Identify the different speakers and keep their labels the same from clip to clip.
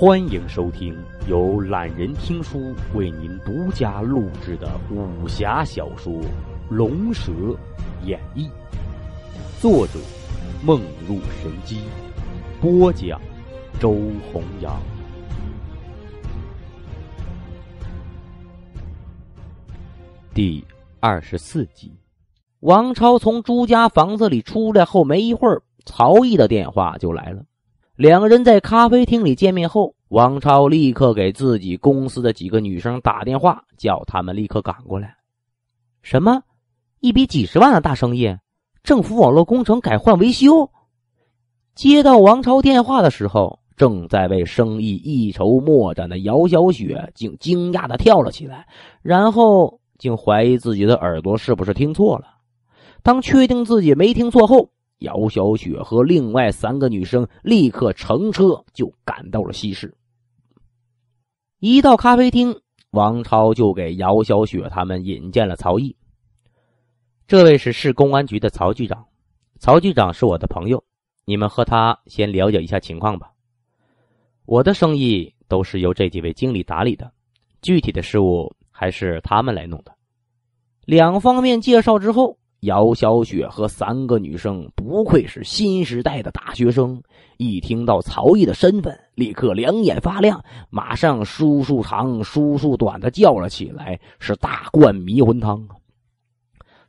Speaker 1: 欢迎收听由懒人听书为您独家录制的武侠小说《龙蛇演义》，作者梦入神机，播讲周弘扬。第二十四集，王超从朱家房子里出来后没一会儿，曹毅的电话就来了。两人在咖啡厅里见面后，王超立刻给自己公司的几个女生打电话，叫他们立刻赶过来。什么？一笔几十万的大生意？政府网络工程改换维修？接到王超电话的时候，正在为生意一筹莫展的姚小雪竟惊讶的跳了起来，然后竟怀疑自己的耳朵是不是听错了。当确定自己没听错后，姚小雪和另外三个女生立刻乘车就赶到了西市。一到咖啡厅，王超就给姚小雪他们引荐了曹毅。这位是市公安局的曹局长，曹局长是我的朋友，你们和他先了解一下情况吧。我的生意都是由这几位经理打理的，具体的事物还是他们来弄的。两方面介绍之后。姚小雪和三个女生不愧是新时代的大学生，一听到曹毅的身份，立刻两眼发亮，马上叔叔长叔叔短的叫了起来：“是大灌迷魂汤。”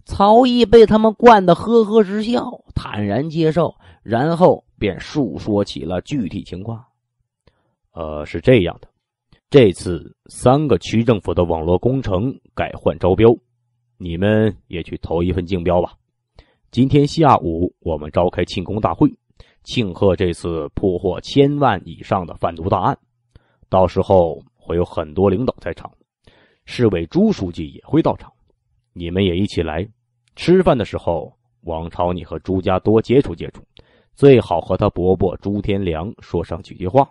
Speaker 1: 曹毅被他们灌得呵呵直笑，坦然接受，然后便述说起了具体情况。呃，是这样的，这次三个区政府的网络工程改换招标。你们也去投一份竞标吧。今天下午我们召开庆功大会，庆贺这次破获千万以上的贩毒大案。到时候会有很多领导在场，市委朱书记也会到场，你们也一起来。吃饭的时候，王朝你和朱家多接触接触，最好和他伯伯朱天良说上几句话，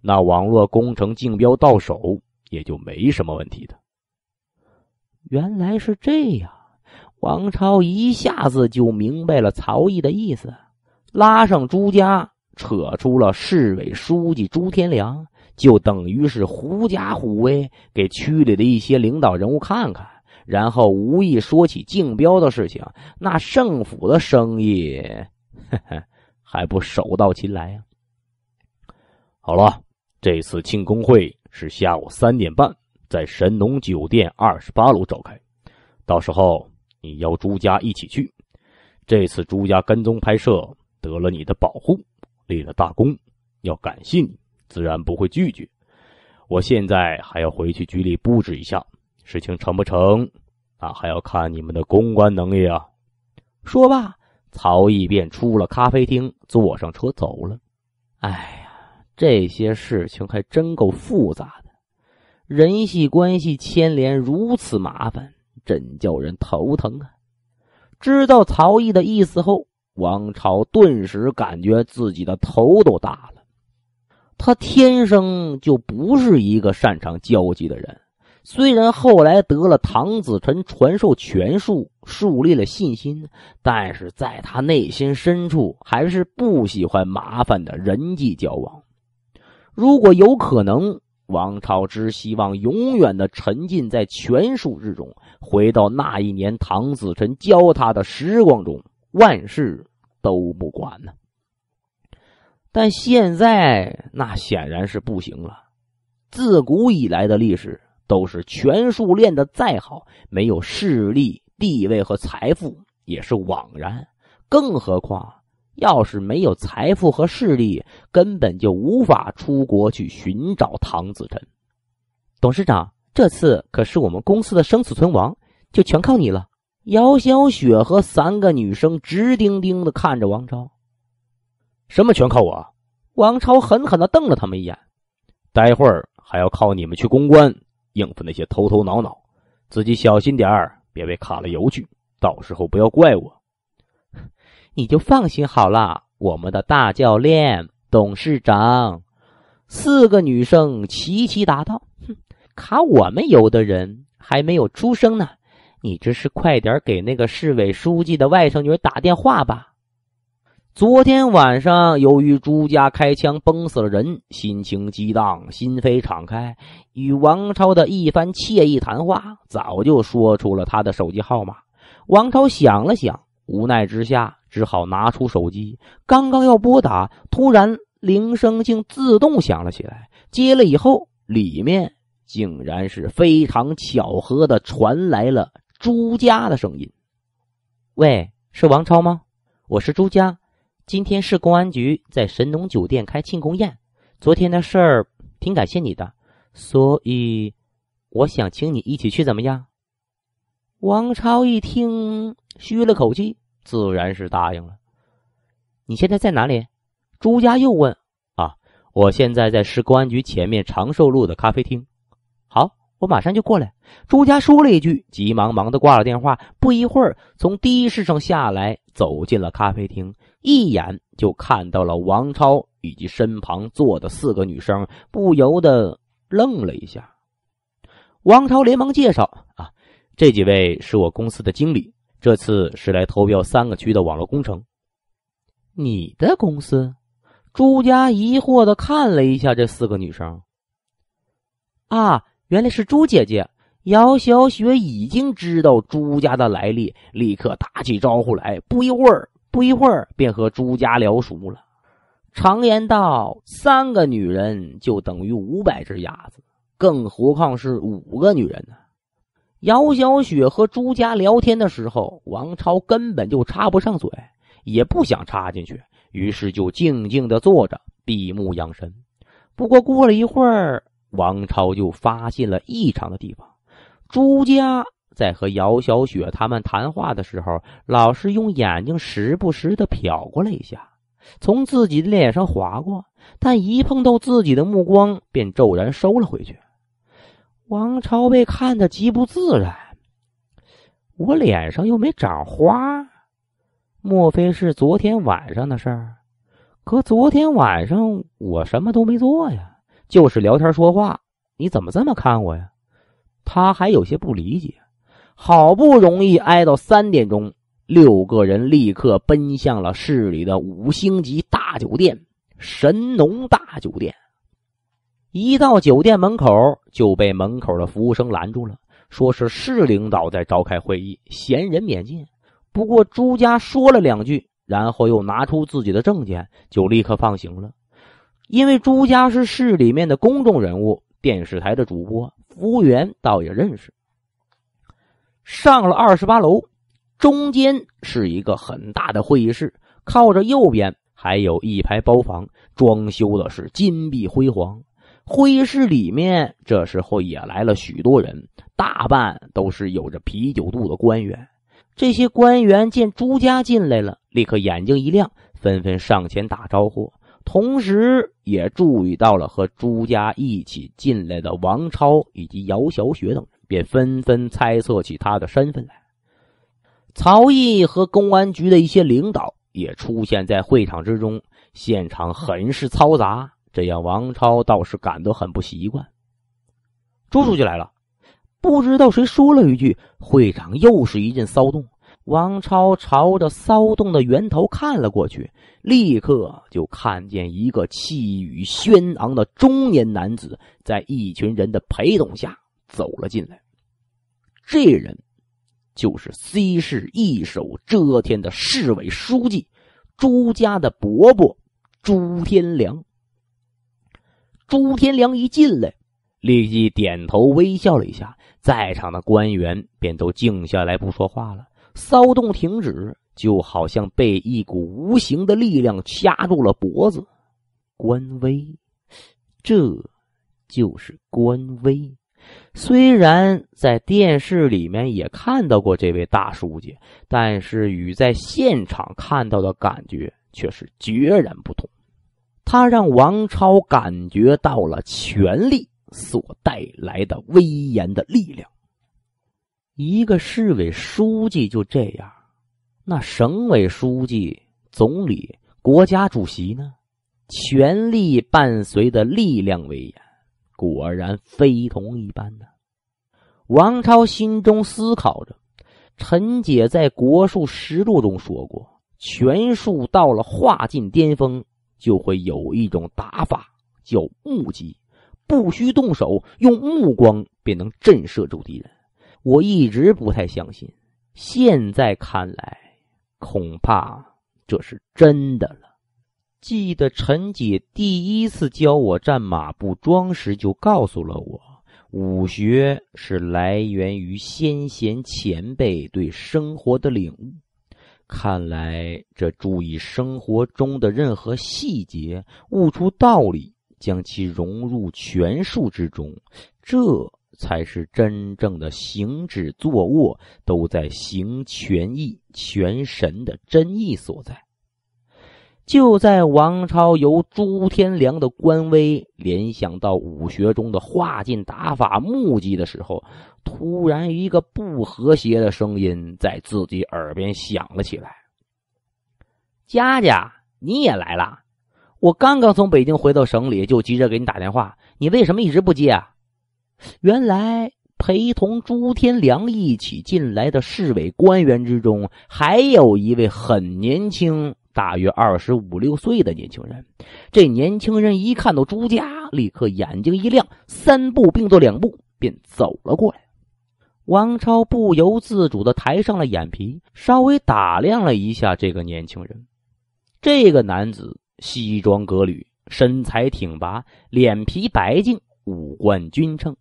Speaker 1: 那网络工程竞标到手也就没什么问题的。原来是这样，王超一下子就明白了曹毅的意思，拉上朱家，扯出了市委书记朱天良，就等于是狐假虎威，给区里的一些领导人物看看。然后无意说起竞标的事情，那圣府的生意，呵呵，还不手到擒来啊？好了，这次庆功会是下午三点半。在神农酒店二十八楼召开，到时候你邀朱家一起去。这次朱家跟踪拍摄得了你的保护，立了大功，要感谢你，自然不会拒绝。我现在还要回去局里布置一下，事情成不成啊，还要看你们的公关能力啊。说罢，曹毅便出了咖啡厅，坐上车走了。哎呀，这些事情还真够复杂。人际关系牵连如此麻烦，真叫人头疼啊！知道曹毅的意思后，王朝顿时感觉自己的头都大了。他天生就不是一个擅长交际的人，虽然后来得了唐子晨传授拳术，树立了信心，但是在他内心深处还是不喜欢麻烦的人际交往。如果有可能，王朝之希望永远的沉浸在权术之中，回到那一年唐子辰教他的时光中，万事都不管呢。但现在那显然是不行了。自古以来的历史都是权术练的再好，没有势力、地位和财富也是枉然。更何况……要是没有财富和势力，根本就无法出国去寻找唐子晨。董事长，这次可是我们公司的生死存亡，就全靠你了。姚小雪和三个女生直盯盯的看着王超。什么全靠我？王超狠狠的瞪了他们一眼。待会儿还要靠你们去公关，应付那些头头脑脑，自己小心点儿，别被卡了油去，到时候不要怪我。你就放心好了，我们的大教练、董事长，四个女生齐齐答道：“哼，卡我们有的人还没有出生呢，你这是快点给那个市委书记的外甥女打电话吧。”昨天晚上，由于朱家开枪崩死了人，心情激荡，心扉敞开，与王超的一番惬意谈话，早就说出了他的手机号码。王超想了想，无奈之下。只好拿出手机，刚刚要拨打，突然铃声竟自动响了起来。接了以后，里面竟然是非常巧合的传来了朱家的声音：“喂，是王超吗？我是朱家，今天市公安局在神农酒店开庆功宴，昨天的事儿挺感谢你的，所以我想请你一起去，怎么样？”王超一听，吁了口气。自然是答应了。你现在在哪里？朱家又问。啊，我现在在市公安局前面长寿路的咖啡厅。好，我马上就过来。朱家说了一句，急忙忙的挂了电话。不一会儿，从的士上下来，走进了咖啡厅，一眼就看到了王超以及身旁坐的四个女生，不由得愣了一下。王超连忙介绍：啊，这几位是我公司的经理。这次是来投标三个区的网络工程。你的公司？朱家疑惑的看了一下这四个女生。啊，原来是朱姐姐。姚小雪已经知道朱家的来历，立刻打起招呼来。不一会儿，不一会儿便和朱家聊熟了。常言道，三个女人就等于五百只鸭子，更何况是五个女人呢？姚小雪和朱家聊天的时候，王超根本就插不上嘴，也不想插进去，于是就静静的坐着，闭目养神。不过过了一会儿，王超就发现了异常的地方。朱家在和姚小雪他们谈话的时候，老是用眼睛时不时的瞟过来一下，从自己的脸上划过，但一碰到自己的目光，便骤然收了回去。王朝被看得极不自然，我脸上又没长花，莫非是昨天晚上的事儿？可昨天晚上我什么都没做呀，就是聊天说话。你怎么这么看我呀？他还有些不理解。好不容易挨到三点钟，六个人立刻奔向了市里的五星级大酒店——神农大酒店。一到酒店门口，就被门口的服务生拦住了，说是市领导在召开会议，闲人免进。不过朱家说了两句，然后又拿出自己的证件，就立刻放行了。因为朱家是市里面的公众人物，电视台的主播，服务员倒也认识。上了二十八楼，中间是一个很大的会议室，靠着右边还有一排包房，装修的是金碧辉煌。会议室里面，这时候也来了许多人，大半都是有着啤酒肚的官员。这些官员见朱家进来了，立刻眼睛一亮，纷纷上前打招呼，同时也注意到了和朱家一起进来的王超以及姚小雪等，人，便纷纷猜测起他的身份来。曹毅和公安局的一些领导也出现在会场之中，现场很是嘈杂。这样，王超倒是感到很不习惯。朱书记来了，不知道谁说了一句：“会长！”又是一阵骚动。王超朝着骚动的源头看了过去，立刻就看见一个气宇轩昂的中年男子在一群人的陪同下走了进来。这人就是 C 市一手遮天的市委书记朱家的伯伯朱天良。朱天良一进来，立即点头微笑了一下，在场的官员便都静下来不说话了，骚动停止，就好像被一股无形的力量掐住了脖子。官威，这就是官威。虽然在电视里面也看到过这位大书记，但是与在现场看到的感觉却是截然不同。他让王超感觉到了权力所带来的威严的力量。一个市委书记就这样，那省委书记、总理、国家主席呢？权力伴随的力量威严，果然非同一般呢。王超心中思考着：陈姐在《国术实录》中说过，权术到了化境巅峰。就会有一种打法叫目击，不需动手，用目光便能震慑住敌人。我一直不太相信，现在看来，恐怕这是真的了。记得陈姐第一次教我战马步桩时，就告诉了我，武学是来源于先贤前辈对生活的领悟。看来，这注意生活中的任何细节，悟出道理，将其融入权术之中，这才是真正的行止坐卧都在行权意、权神的真意所在。就在王超由朱天良的官威联想到武学中的化劲打法目击的时候，突然一个不和谐的声音在自己耳边响了起来：“佳佳，你也来了？我刚刚从北京回到省里，就急着给你打电话，你为什么一直不接啊？”原来陪同朱天良一起进来的市委官员之中，还有一位很年轻。大约二十五六岁的年轻人，这年轻人一看到朱家，立刻眼睛一亮，三步并作两步便走了过来。王超不由自主地抬上了眼皮，稍微打量了一下这个年轻人。这个男子西装革履，身材挺拔，脸皮白净，五官均称，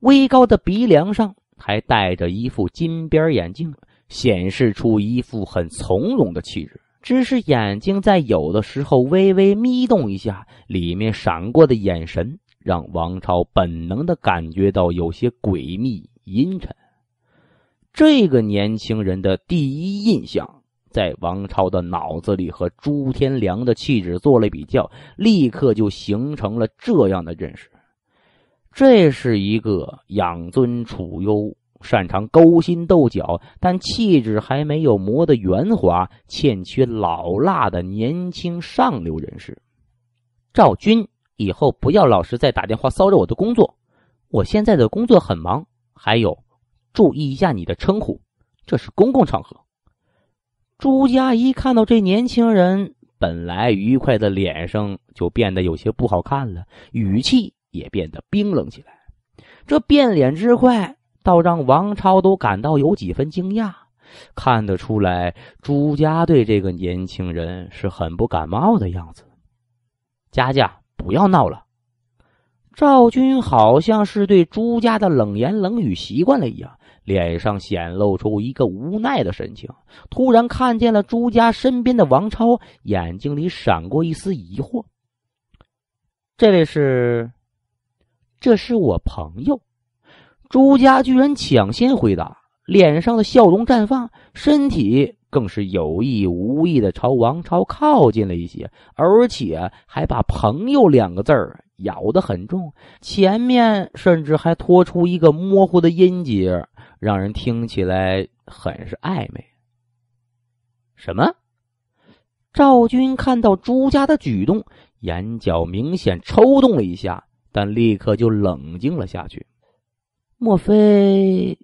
Speaker 1: 微高的鼻梁上还戴着一副金边眼镜，显示出一副很从容的气质。只是眼睛在有的时候微微眯动一下，里面闪过的眼神让王超本能的感觉到有些诡秘阴沉。这个年轻人的第一印象，在王超的脑子里和朱天良的气质做了比较，立刻就形成了这样的认识：这是一个养尊处优。擅长勾心斗角，但气质还没有磨得圆滑，欠缺老辣的年轻上流人士。赵军，以后不要老是在打电话骚扰我的工作，我现在的工作很忙。还有，注意一下你的称呼，这是公共场合。朱家一看到这年轻人，本来愉快的脸上就变得有些不好看了，语气也变得冰冷起来。这变脸之快。倒让王超都感到有几分惊讶，看得出来，朱家对这个年轻人是很不感冒的样子。佳佳，不要闹了。赵军好像是对朱家的冷言冷语习惯了一样，脸上显露出一个无奈的神情。突然看见了朱家身边的王超，眼睛里闪过一丝疑惑。这位是，这是我朋友。朱家居然抢先回答，脸上的笑容绽放，身体更是有意无意的朝王超靠近了一些，而且还把“朋友”两个字儿咬得很重，前面甚至还拖出一个模糊的音节，让人听起来很是暧昧。什么？赵军看到朱家的举动，眼角明显抽动了一下，但立刻就冷静了下去。莫非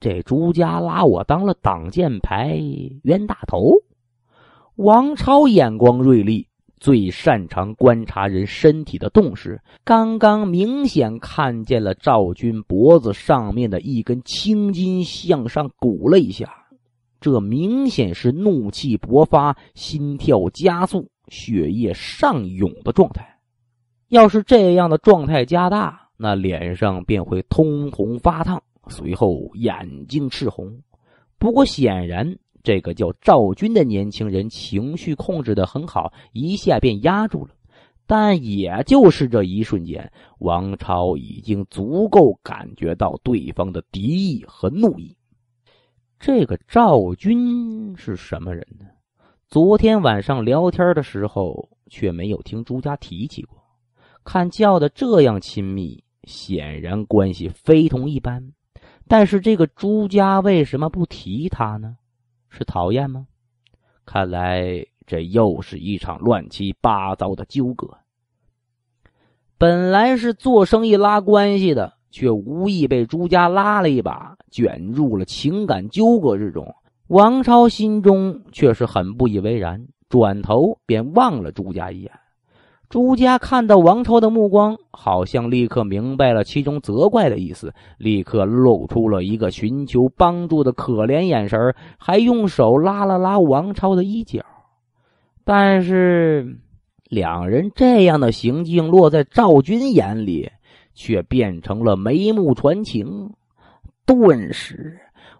Speaker 1: 这朱家拉我当了挡箭牌、冤大头？王超眼光锐利，最擅长观察人身体的动势。刚刚明显看见了赵军脖子上面的一根青筋向上鼓了一下，这明显是怒气勃发、心跳加速、血液上涌的状态。要是这样的状态加大，那脸上便会通红发烫，随后眼睛赤红。不过显然，这个叫赵军的年轻人情绪控制的很好，一下便压住了。但也就是这一瞬间，王超已经足够感觉到对方的敌意和怒意。这个赵军是什么人呢？昨天晚上聊天的时候却没有听朱家提起过。看叫的这样亲密。显然关系非同一般，但是这个朱家为什么不提他呢？是讨厌吗？看来这又是一场乱七八糟的纠葛。本来是做生意拉关系的，却无意被朱家拉了一把，卷入了情感纠葛之中。王超心中却是很不以为然，转头便望了朱家一眼。朱家看到王超的目光，好像立刻明白了其中责怪的意思，立刻露出了一个寻求帮助的可怜眼神，还用手拉了拉王超的衣角。但是，两人这样的行径落在赵军眼里，却变成了眉目传情，顿时。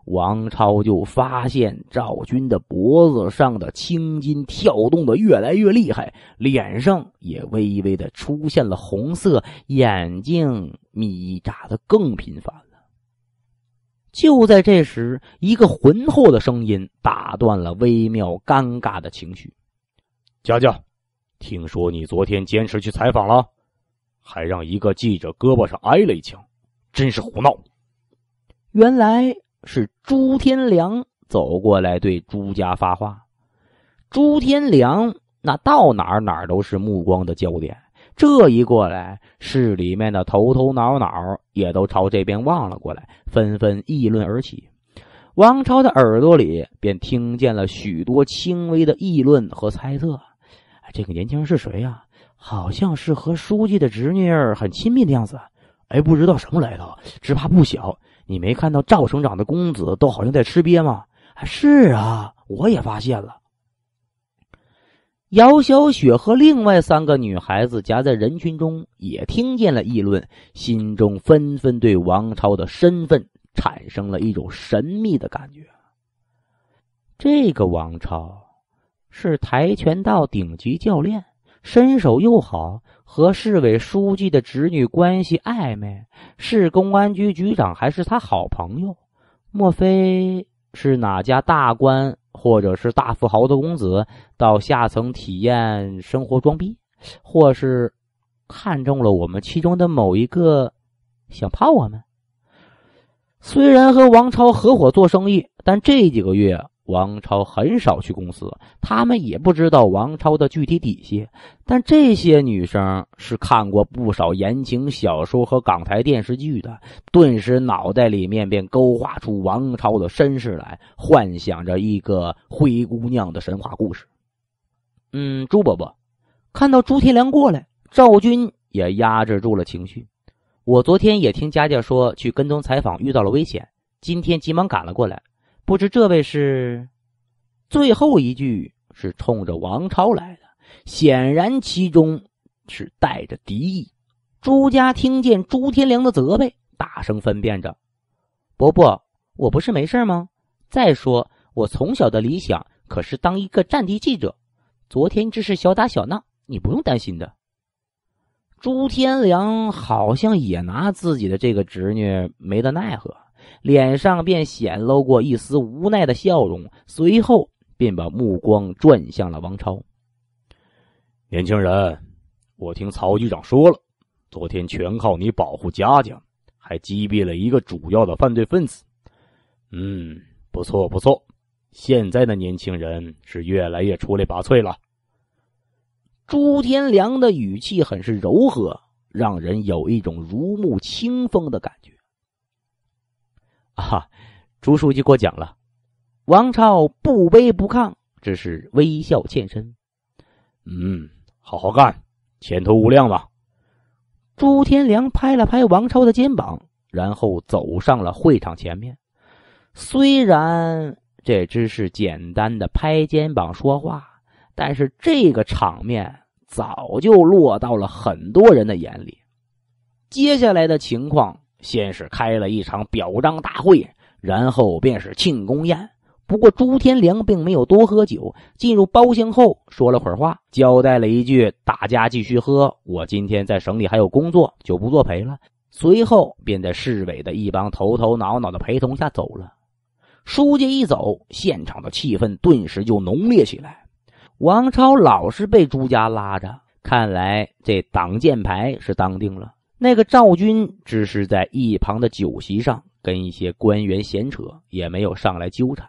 Speaker 1: 王超就发现赵军的脖子上的青筋跳动的越来越厉害，脸上也微微的出现了红色，眼睛眯眨的更频繁了。就在这时，一个浑厚的声音打断了微妙尴尬的情绪：“佳佳，听说你昨天坚持去采访了，还让一个记者胳膊上挨了一枪，真是胡闹！”原来。是朱天良走过来对朱家发话。朱天良那到哪儿哪儿都是目光的焦点，这一过来，市里面的头头脑脑也都朝这边望了过来，纷纷议论而起。王超的耳朵里便听见了许多轻微的议论和猜测：“这个年轻人是谁呀？好像是和书记的侄女很亲密的样子。哎，不知道什么来头，只怕不小。”你没看到赵省长的公子都好像在吃瘪吗？是啊，我也发现了。姚小雪和另外三个女孩子夹在人群中，也听见了议论，心中纷纷对王超的身份产生了一种神秘的感觉。这个王超，是跆拳道顶级教练。身手又好，和市委书记的侄女关系暧昧，市公安局局长还是他好朋友，莫非是哪家大官或者是大富豪的公子到下层体验生活装逼，或是看中了我们其中的某一个，想泡我们？虽然和王超合伙做生意，但这几个月。王超很少去公司，他们也不知道王超的具体底细。但这些女生是看过不少言情小说和港台电视剧的，顿时脑袋里面便勾画出王超的身世来，幻想着一个灰姑娘的神话故事。嗯，朱伯伯，看到朱天良过来，赵军也压制住了情绪。我昨天也听佳佳说去跟踪采访遇到了危险，今天急忙赶了过来。不知这位是，最后一句是冲着王超来的，显然其中是带着敌意。朱家听见朱天良的责备，大声分辨着：“伯伯，我不是没事吗？再说我从小的理想可是当一个战地记者。昨天只是小打小闹，你不用担心的。”朱天良好像也拿自己的这个侄女没得奈何。脸上便显露过一丝无奈的笑容，随后便把目光转向了王超。年轻人，我听曹局长说了，昨天全靠你保护佳佳，还击毙了一个主要的犯罪分子。嗯，不错不错，现在的年轻人是越来越出类拔萃了。朱天良的语气很是柔和，让人有一种如沐清风的感觉。哈，朱书记过奖了。王超不卑不亢，只是微笑欠身。嗯，好好干，前途无量吧。朱天良拍了拍王超的肩膀，然后走上了会场前面。虽然这只是简单的拍肩膀说话，但是这个场面早就落到了很多人的眼里。接下来的情况。先是开了一场表彰大会，然后便是庆功宴。不过朱天良并没有多喝酒。进入包厢后，说了会儿话，交代了一句：“大家继续喝，我今天在省里还有工作，就不作陪了。”随后便在市委的一帮头头脑脑的陪同下走了。书记一走，现场的气氛顿时就浓烈起来。王超老是被朱家拉着，看来这挡箭牌是当定了。那个赵军只是在一旁的酒席上跟一些官员闲扯，也没有上来纠缠。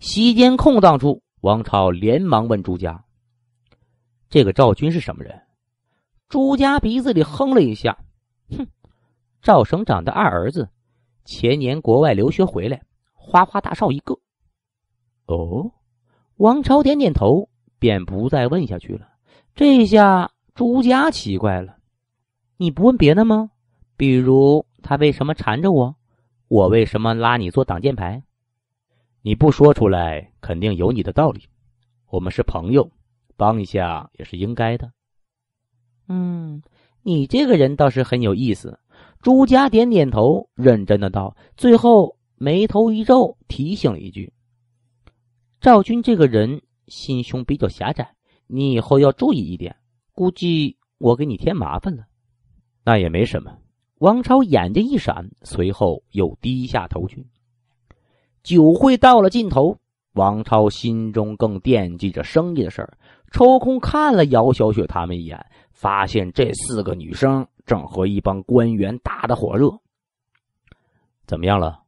Speaker 1: 席间空荡处，王朝连忙问朱家：“这个赵军是什么人？”朱家鼻子里哼了一下：“哼，赵省长的二儿子，前年国外留学回来，花花大少一个。”哦，王朝点点头，便不再问下去了。这下朱家奇怪了。你不问别的吗？比如他为什么缠着我，我为什么拉你做挡箭牌？你不说出来，肯定有你的道理。我们是朋友，帮一下也是应该的。嗯，你这个人倒是很有意思。朱家点点头，认真的道，最后眉头一皱，提醒了一句：“赵军这个人，心胸比较狭窄，你以后要注意一点。估计我给你添麻烦了。”那也没什么。王超眼睛一闪，随后又低下头去。酒会到了尽头，王超心中更惦记着生意的事儿，抽空看了姚小雪他们一眼，发现这四个女生正和一帮官员打的火热。怎么样了？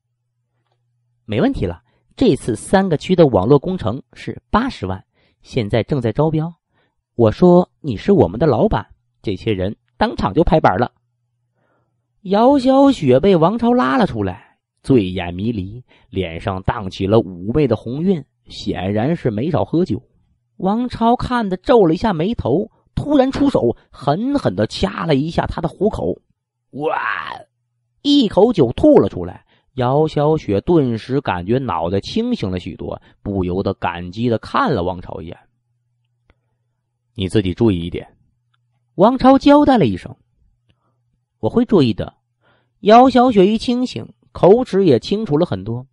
Speaker 1: 没问题了。这次三个区的网络工程是八十万，现在正在招标。我说你是我们的老板，这些人。当场就拍板了。姚小雪被王超拉了出来，醉眼迷离，脸上荡起了妩媚的红晕，显然是没少喝酒。王超看的皱了一下眉头，突然出手，狠狠的掐了一下他的虎口。哇！一口酒吐了出来。姚小雪顿时感觉脑袋清醒了许多，不由得感激的看了王朝一眼。你自己注意一点。王超交代了一声：“我会注意的。”姚小雪一清醒，口齿也清楚了很多。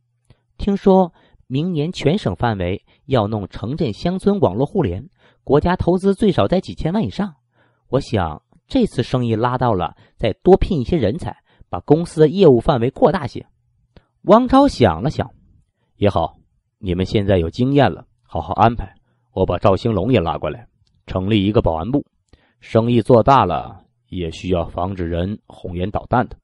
Speaker 1: 听说明年全省范围要弄城镇乡村网络互联，国家投资最少在几千万以上。我想这次生意拉到了，再多聘一些人才，把公司的业务范围扩大些。王超想了想：“也好，你们现在有经验了，好好安排。我把赵兴龙也拉过来，成立一个保安部。”生意做大了，也需要防止人红颜捣蛋的。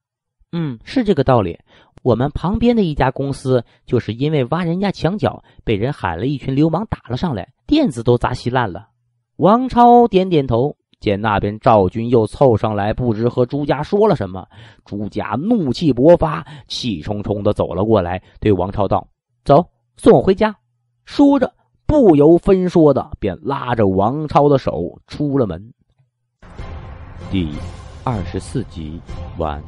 Speaker 1: 嗯，是这个道理。我们旁边的一家公司就是因为挖人家墙角，被人喊了一群流氓打了上来，垫子都砸稀烂了。王超点点头，见那边赵军又凑上来，不知和朱家说了什么，朱家怒气勃发，气冲冲的走了过来，对王超道：“走，送我回家。”说着，不由分说的便拉着王超的手出了门。第二十四集完。